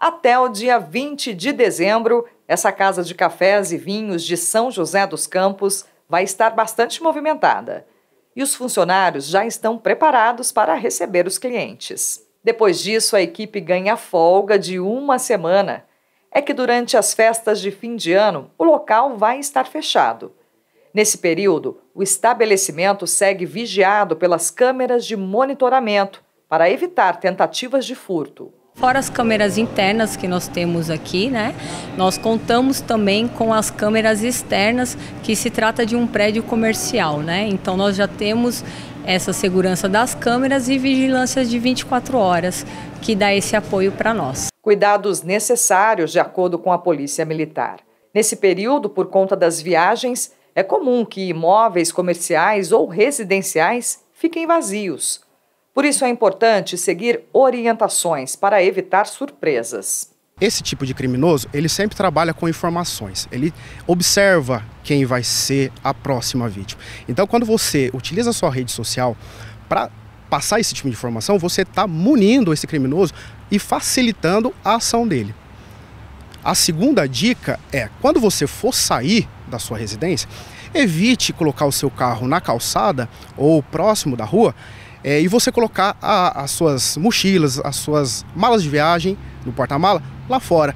até o dia 20 de dezembro, essa casa de cafés e vinhos de São José dos Campos vai estar bastante movimentada. E os funcionários já estão preparados para receber os clientes. Depois disso, a equipe ganha folga de uma semana. É que durante as festas de fim de ano, o local vai estar fechado. Nesse período, o estabelecimento segue vigiado pelas câmeras de monitoramento para evitar tentativas de furto. Fora as câmeras internas que nós temos aqui, né? Nós contamos também com as câmeras externas, que se trata de um prédio comercial, né? Então nós já temos essa segurança das câmeras e vigilância de 24 horas, que dá esse apoio para nós. Cuidados necessários, de acordo com a Polícia Militar. Nesse período, por conta das viagens, é comum que imóveis comerciais ou residenciais fiquem vazios. Por isso é importante seguir orientações para evitar surpresas. Esse tipo de criminoso, ele sempre trabalha com informações. Ele observa quem vai ser a próxima vítima. Então, quando você utiliza a sua rede social para passar esse tipo de informação, você está munindo esse criminoso e facilitando a ação dele. A segunda dica é, quando você for sair da sua residência, evite colocar o seu carro na calçada ou próximo da rua é, e você colocar a, as suas mochilas, as suas malas de viagem no porta-mala lá fora.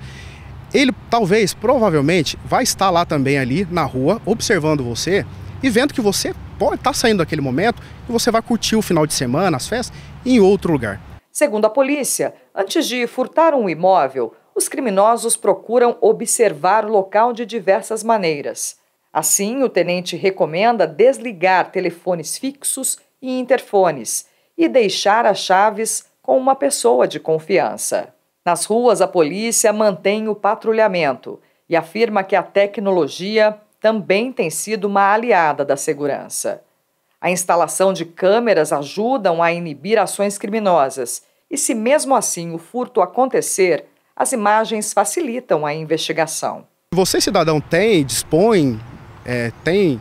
Ele talvez, provavelmente, vai estar lá também ali na rua, observando você e vendo que você pode estar tá saindo daquele momento e você vai curtir o final de semana, as festas, em outro lugar. Segundo a polícia, antes de furtar um imóvel, os criminosos procuram observar o local de diversas maneiras. Assim, o tenente recomenda desligar telefones fixos e interfones e deixar as chaves com uma pessoa de confiança. Nas ruas, a polícia mantém o patrulhamento e afirma que a tecnologia também tem sido uma aliada da segurança. A instalação de câmeras ajudam a inibir ações criminosas e, se mesmo assim o furto acontecer, as imagens facilitam a investigação. Você, cidadão, tem, dispõe, é, tem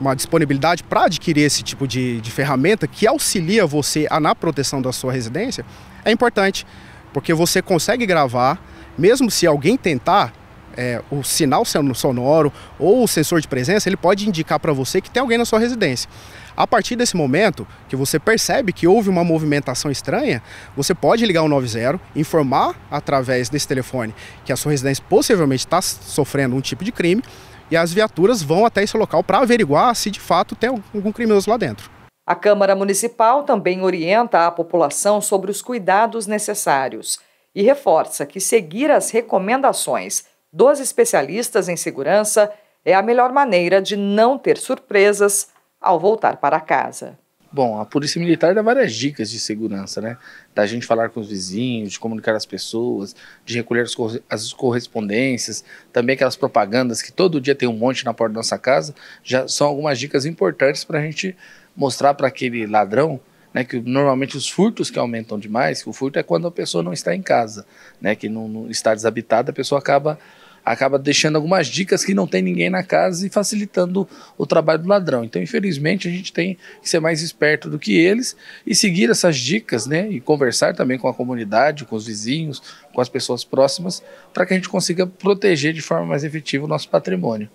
uma disponibilidade para adquirir esse tipo de, de ferramenta que auxilia você a, na proteção da sua residência, é importante, porque você consegue gravar, mesmo se alguém tentar, é, o sinal sonoro ou o sensor de presença, ele pode indicar para você que tem alguém na sua residência. A partir desse momento que você percebe que houve uma movimentação estranha, você pode ligar o 90, informar através desse telefone que a sua residência possivelmente está sofrendo um tipo de crime e as viaturas vão até esse local para averiguar se de fato tem algum criminoso lá dentro. A Câmara Municipal também orienta a população sobre os cuidados necessários e reforça que seguir as recomendações dos especialistas em segurança é a melhor maneira de não ter surpresas ao voltar para casa. Bom, a polícia militar dá várias dicas de segurança, né? Da gente falar com os vizinhos, de comunicar as pessoas, de recolher as, as correspondências, também aquelas propagandas que todo dia tem um monte na porta da nossa casa, já são algumas dicas importantes para a gente mostrar para aquele ladrão né, que normalmente os furtos que aumentam demais, que o furto é quando a pessoa não está em casa, né, que não, não está desabitada, a pessoa acaba acaba deixando algumas dicas que não tem ninguém na casa e facilitando o trabalho do ladrão. Então, infelizmente, a gente tem que ser mais esperto do que eles e seguir essas dicas, né? E conversar também com a comunidade, com os vizinhos, com as pessoas próximas, para que a gente consiga proteger de forma mais efetiva o nosso patrimônio.